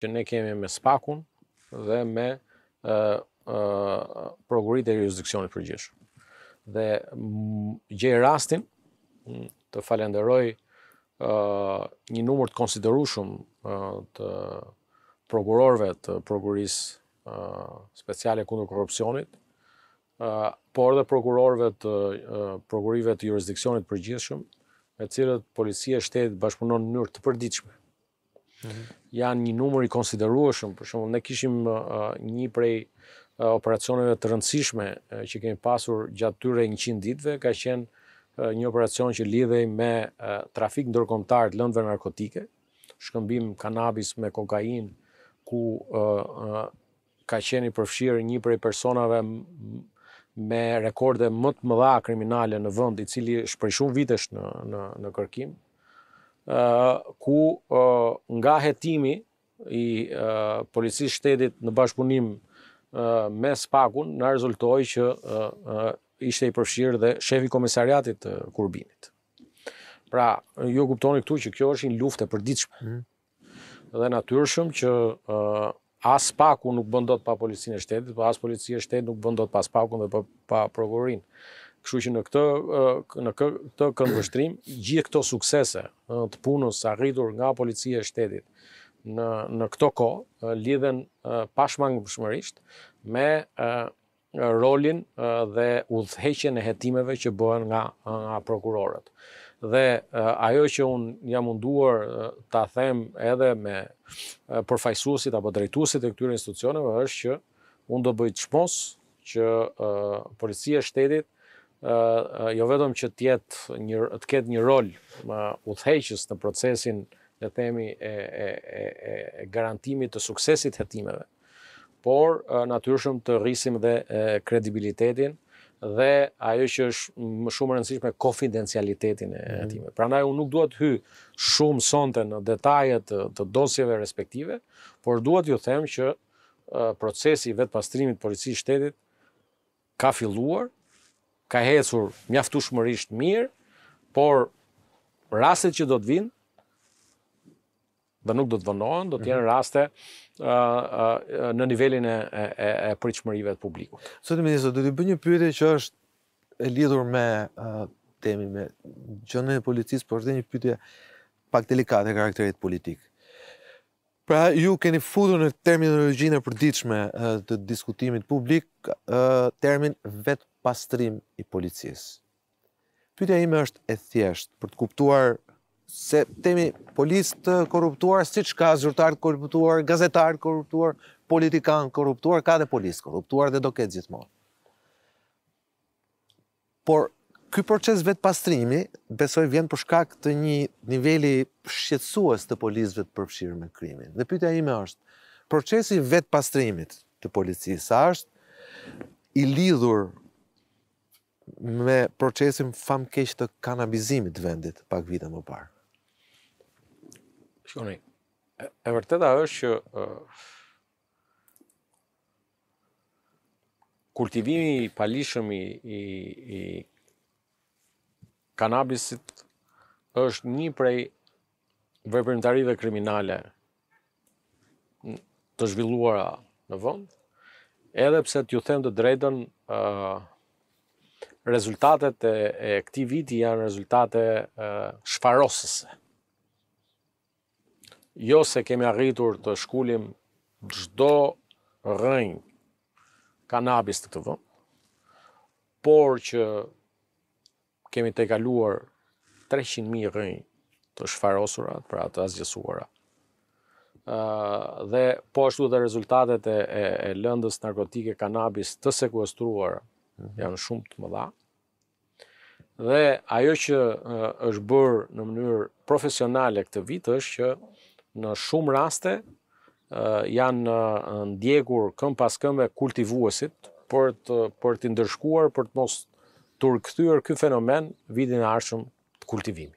që ne kemi me spakun dhe me ë ë prokurit e jurisdikcionit përgjithshëm. Dhe gjej rastin të falenderoj ë një numër të konsiderueshëm të prokurorëve të prokurisë speciale kundër korrupsionit, ë por edhe prokurorëve të prokurive të jurisdikcionit përgjithshëm, me të cilët policia e shtetit bashkëpunon në mënyrë të përditshme janë një numër i konsiderueshëm. Për shembull, ne kishim uh, një prej uh, operacioneve të rëndësishme uh, që kemi pasur gjatë tyre 100 ditëve, ka qenë uh, një operacion që lidhej me uh, trafik ndërkombëtar të lëndëve narkotike, shkëmbim kanabis me kokainë ku uh, uh, ka qenë i përfshirë një prej personave me rekorde më të mëdha kriminale në vend, i cili është prej shumë vitesh në në në kërkim ku nga hetimi i policisë shtetit në bashkëpunim me spakun, në rezultoj që ishte i përfshirë dhe shefi komisariatit kurbinit. Pra, ju kuptoni këtu që kjo është një luftë e përditshme. Mm Dhe natyrshëm që as spaku nuk bën dot pa policinë e shtetit, po as policia e shtetit nuk bën dot pa spakun dhe pa, pa prokurorin. Kështu që në këtë në këtë kënd vështrim, gjithë këto suksese të punës së arritur nga policia e shtetit në në këtë kohë lidhen pashmangëshmërisht me rolin dhe udhëheqjen e hetimeve që bëhen nga nga prokurorët. Dhe ajo që un jam munduar ta them edhe me përfaqësuesit apo drejtuesit e këtyre institucioneve është që un do bëj çmos që uh, policia e shtetit jo vetëm që të jetë një të ketë një rol më udhëheqës në procesin le themi e e e, e garantimit të suksesit hetimeve, por natyrshëm të rrisim dhe kredibilitetin dhe ajo që është më shumë rëndësishme konfidencialitetin e mhm. hetimeve. Mm. Prandaj unë nuk dua të hy shumë sonte në detajet të, të dosjeve respektive, por dua t'ju them që procesi i vetpastrimit policisë shtetit ka filluar ka hecur mjaftueshmërisht mirë, por rastet që do të vinë dhe nuk do të vënohen, do të jenë mhm. raste ë uh, uh, në nivelin e e, e pritshmërive të publikut. Sot ministri do të bëj një pyetje që është e lidhur me uh, temi me gjënë e policisë, por është dhe një pyetje pak delikate e karakterit politik. Pra, ju keni fudu në terminologjinë e përdiqme të diskutimit publik, termin vetë pastrim i policisë. Pyetja ime është e thjeshtë për të kuptuar se temi policë të korruptuar, siç ka zyrtar të korruptuar, gazetar të korruptuar, politikan të korruptuar, ka dhe policë korruptuar dhe do ketë gjithmonë. Por ky proces vetë pastrimi besoj vjen për shkak të një niveli shqetësues të policëve të përfshirë me krimin. Dhe pyetja ime është, procesi vetë pastrimit të policisë a është i lidhur me procesin fam keq të kanabizimit të vendit pak vite më parë. Shkoni, e vërteta është që kultivimi i palishëm i i i kanabisit është një prej veprimtarive kriminale të zhvilluara në vend, edhe pse t'ju them të drejtën, ë rezultatet e këti viti janë rezultate shfarosëse. Jo se kemi arritur të shkullim gjdo rëjnë kanabis të të vëmë, por që kemi të egaluar 300.000 rëjnë të shfarosurat për të asgjësuara. Dhe po është du dhe rezultatet e lëndës narkotike kanabis të sekuestruar janë shumë të mëdha. Dhe ajo që është bërë në mënyrë profesionale këtë vit është që në shumë raste janë ndjekur këm pas këmbë kultivuesit për të për të ndërshkuar, për të mos turkthyer këtë fenomen vitin e ardhshëm të kultivimit.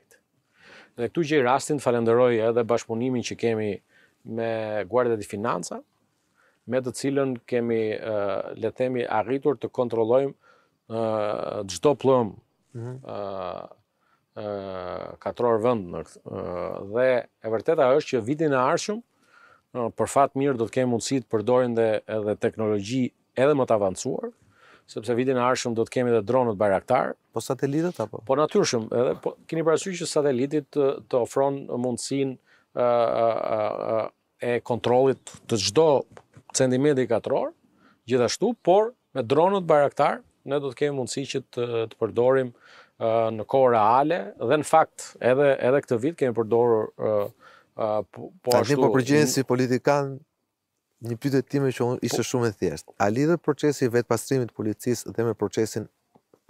Dhe këtu gjej rastin falenderoj edhe bashkëpunimin që kemi me Guardia di Financa, me të cilën kemi le të themi arritur të kontrollojmë çdo plum ë mhm. katror vend në dhe e vërteta është që vitin e ardhshëm për fat mirë do të kemi mundësi të përdorim edhe edhe teknologji edhe më të avancuar sepse vitin e ardhshëm do të kemi edhe dronët bajraktar po satelitët apo po natyrshëm edhe po keni parasysh që satelitit të, të ofron mundësinë e kontrollit të çdo centimetri katror, gjithashtu, por me dronët bajraktar, ne do të kemi mundësi që të, të përdorim uh, në kohë reale, dhe në fakt, edhe, edhe këtë vit kemi përdorë uh, uh, po, po ashtu... Ta po si politikan, një pytet time që ishte po, shumë e thjeshtë. A lidhe procesi vetë pastrimit policisë dhe me procesin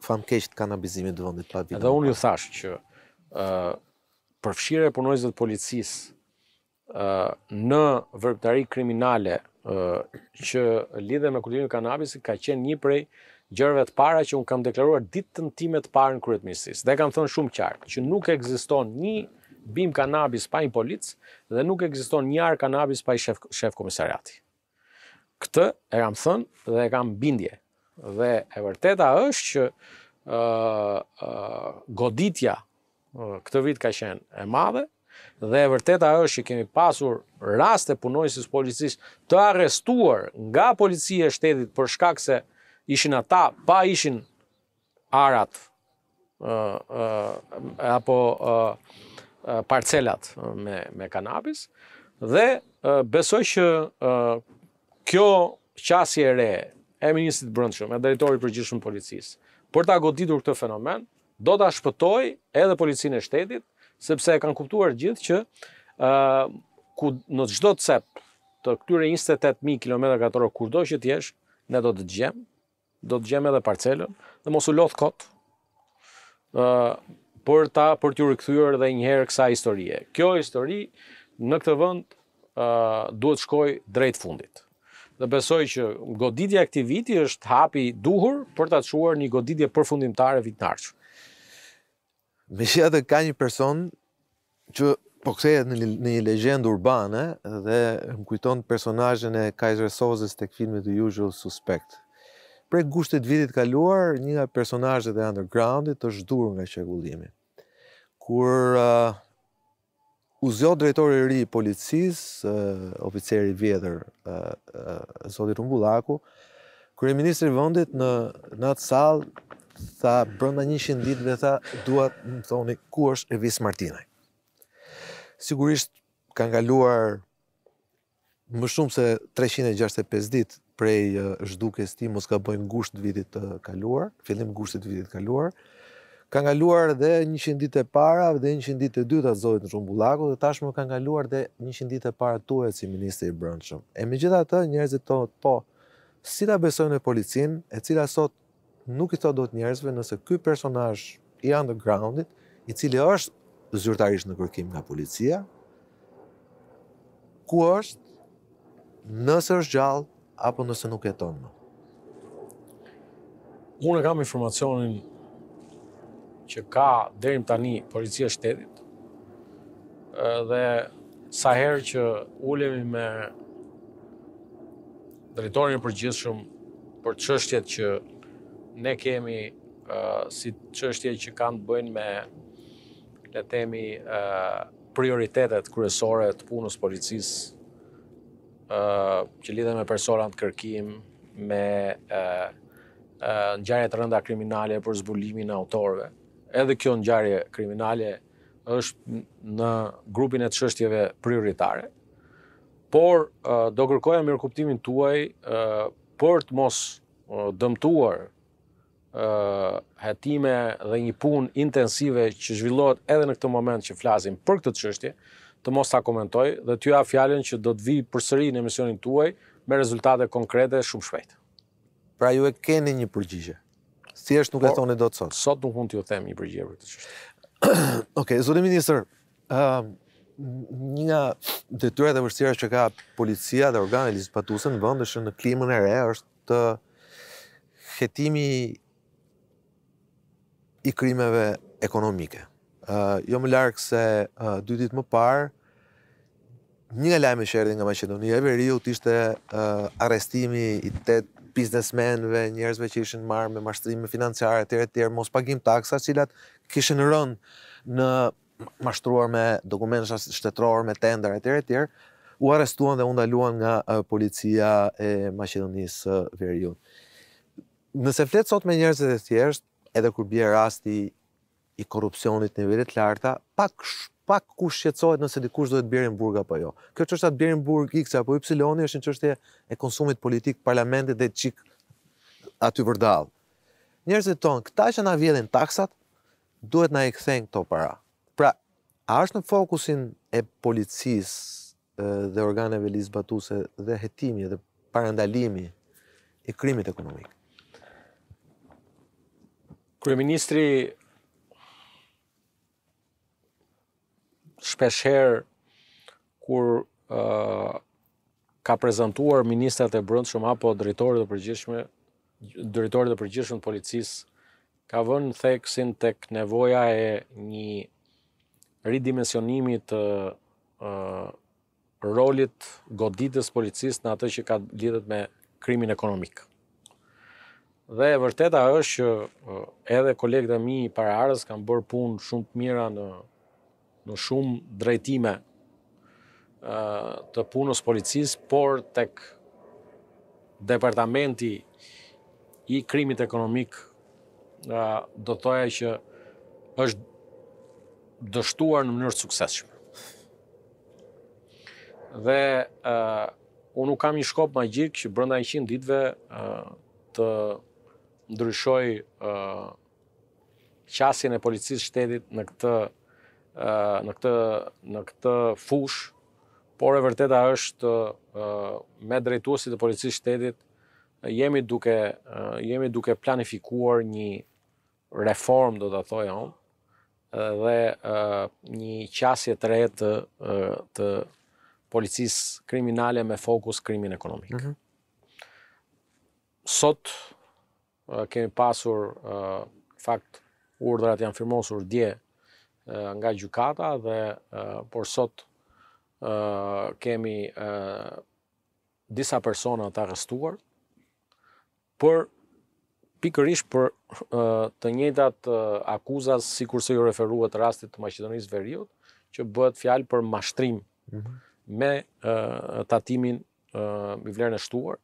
famkeq të kanabizimit dhe vëndit pavit? Edhe unë ju thashë që uh, përfshire e punojzët policisë uh, në vërptari kriminale që lidhe me kultivimin e kanabisit ka qenë një prej gjërave të para që un kam deklaruar ditën time të parë në misis. Dhe kam thënë shumë qartë që nuk ekziston një bim kanabis pa një polic dhe nuk ekziston një ar kanabis pa i shef, komisariati. Këtë e kam thënë dhe e kam bindje. Dhe e vërteta është që ë goditja këtë vit ka qenë e madhe, dhe e vërteta është që kemi pasur raste punojësis policisë të arestuar nga e shtetit për shkak se ishin ata pa ishin arat apo parcelat me kanabis dhe besoj që kjo qasje re e Ministrit brëndshëm e deritori për gjithëshmë policisë për ta goditur këtë fenomen do të ashpëtoj edhe policinë e shtetit sepse e kanë kuptuar gjithë që uh, ku në çdo cep të këtyre 28000 km katror kurdo që të jesh, ne do të gjem, do të gjem edhe parcelën dhe mos u lodh kot. ë uh, për ta për t'ju rikthyer edhe një herë kësaj historie. Kjo histori në këtë vend ë uh, duhet shkoj drejt fundit. Dhe besoj që goditja e këtij viti është hapi duhur për ta çuar një goditje përfundimtare vitin ardhshëm. Me shia edhe ka një person që po kthehet në një, legjendë urbane dhe më kujton personazhin e Kaiser Sozës tek filmi The Usual Suspect. Pre gushtet vitit kaluar, një nga personazhet e undergroundit të zhdur nga qarkullimi. Kur uh, u zgjod drejtori i ri i policisë, uh, oficeri i vjetër, Zotit uh, uh, zoti Rumbullaku, kryeministri i vendit në në atë sallë tha, brënda 100 ditëve dhe tha, duat, më thoni, ku është Evis Martinaj? Sigurisht, kanë ngaluar më shumë se 365 ditë prej zhdukes ti, mos ka bëjnë gusht vitit të kaluar, fillim gushtit vitit të kaluar, ka ngaluar dhe 100 ditë e para dhe 100 ditë e dyta, atë në shumë bulaku, dhe tashmë ka ngaluar dhe 100 ditë e para të tuaj si Ministri i brendshëm. E me gjitha të njerëzit të po, si ta besojnë e policin, e cila sot nuk i thot do të njerëzve nëse ky personazh i undergroundit, i cili është zyrtarisht në kërkim nga policia, ku është nëse është gjallë apo nëse nuk jeton më. Unë kam informacionin që ka dherim tani policia shtetit, dhe sa herë që ulemi me drejtorin e përgjithshëm për çështjet që ne kemi uh, si çështje që kanë të bëjnë me le të themi uh, prioritetet kryesore të punës policisë uh, që lidhen me personat të kërkim me uh, uh, ngjarje të rënda kriminale për zbulimin e autorëve. Edhe kjo ngjarje kriminale është në grupin e të shështjeve prioritare. Por, do kërkoja mirë kuptimin tuaj, për të mos dëmtuar hetime dhe një pun intensive që zhvillohet edhe në këtë moment që flasim për këtë të qështje, të mos ta komentoj dhe t'ju a fjallin që do të vi përsëri në emisionin t'uaj me rezultate konkrete shumë shpejt. Pra ju e keni një përgjigje? Si është nuk e po, thoni do të sot? Sot nuk mund t'ju them një përgjigje për këtë qështje. Ok, Zodim Minister, një nga të të të që ka policia dhe të të të të të të të të të të i krimeve ekonomike. Jo më larkë se dy ditë më parë, një nga lajme shërdi nga Macedonia e Veriu të ishte arestimi i të biznesmenve, njerëzve që ishin marrë me mashtrimi financiare, të mos pagim taksa, cilat kishin rënë në mashtruar me dokumentës shtetëror, me tender, të u arestuan dhe undaluan nga policia e Macedonisë Veriu. Nëse fletë sot me njerëzit e tjerështë, edhe kur bje rasti i korupcionit në vire të larta, pak, pak ku shqetësohet nëse dikush do të bjerë në burg apo jo. Kjo që është atë bjerë në burg x apo y është në qështje e konsumit politik, parlamentit dhe qik aty vërdal. Njerëzit tonë, këta që na vjedhin taksat, duhet na i këthen këto para. Pra, a është në fokusin e policis dhe organeve lisbatuse dhe hetimi dhe parandalimi i krimit ekonomikë? Kryeministri shpeshherë kur uh, ka prezantuar ministrat e brendshëm apo drejtorët e përgjithshëm, drejtorët e përgjithshëm të policisë ka vënë theksin tek nevoja e një ridimensionimi të uh, rolit goditës policisë në atë që ka lidhet me krimin ekonomikë. Dhe e vërteta është që uh, edhe kolegët e mi i paraardhës kanë bërë punë shumë të mira në në shumë drejtime ë uh, të punës policisë, por tek departamenti i krimit ekonomik uh, do të toja që është dështuar në mënyrë të suksesshme. Dhe ë unë nuk kam një shkop magjik që brenda 100 ditëve ë të ndryshoj uh, qasjen e policisë shtetit në këtë në këtë në këtë fush, por e vërteta është me drejtuesit e policisë shtetit jemi duke jemi duke planifikuar një reform, do ta thoj on, dhe një qasje të re të të policisë kriminale me fokus krimin ekonomik. Mm -hmm. Sot kemi pasur fakt urdrat janë firmosur dje nga gjukata dhe por sot kemi disa persona të arrestuar për pikërish për të njëtat akuzas si kurse ju referuat rastit të maqedonisë veriut që bëhet fjalë për mashtrim mhm. me tatimin i vlerën e shtuar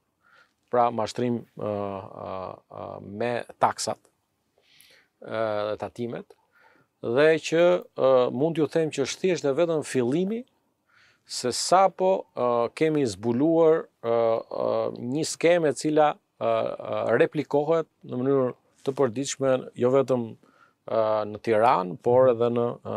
pra mashtrim uh, uh, uh, me taksat dhe tatimet, dhe që uh, mund ju them që është thjesht e vetëm fillimi se sa po uh, kemi zbuluar uh, uh, një skeme e cila uh, uh, replikohet në mënyrë të përdiqme jo vetëm uh, në Tiran, por edhe në... Uh,